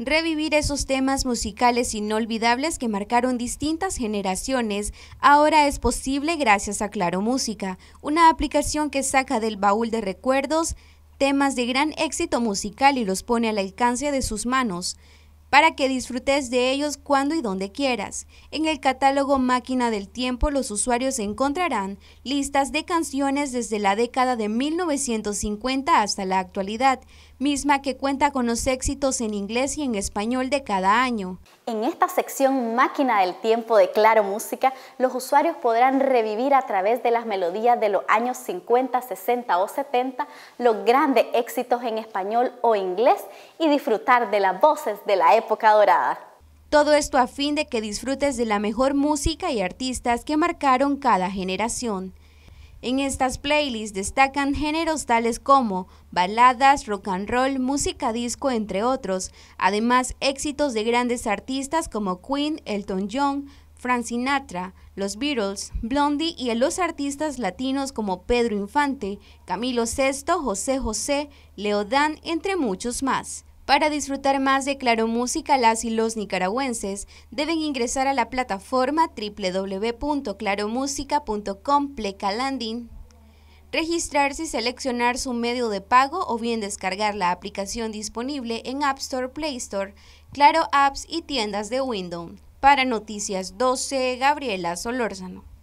Revivir esos temas musicales inolvidables que marcaron distintas generaciones ahora es posible gracias a Claro Música, una aplicación que saca del baúl de recuerdos temas de gran éxito musical y los pone al alcance de sus manos para que disfrutes de ellos cuando y donde quieras. En el catálogo Máquina del Tiempo los usuarios encontrarán listas de canciones desde la década de 1950 hasta la actualidad, misma que cuenta con los éxitos en inglés y en español de cada año. En esta sección Máquina del Tiempo de Claro Música, los usuarios podrán revivir a través de las melodías de los años 50, 60 o 70 los grandes éxitos en español o inglés y disfrutar de las voces de la época época dorada. Todo esto a fin de que disfrutes de la mejor música y artistas que marcaron cada generación. En estas playlists destacan géneros tales como baladas, rock and roll, música disco, entre otros, además éxitos de grandes artistas como Queen, Elton John, Frank Sinatra, los Beatles, Blondie y los artistas latinos como Pedro Infante, Camilo VI, José José, Leodán, entre muchos más. Para disfrutar más de Claro Música, las y los nicaragüenses deben ingresar a la plataforma www.claromusica.com plecalanding, registrarse y seleccionar su medio de pago o bien descargar la aplicación disponible en App Store, Play Store, Claro Apps y tiendas de Windows. Para Noticias 12, Gabriela Solórzano.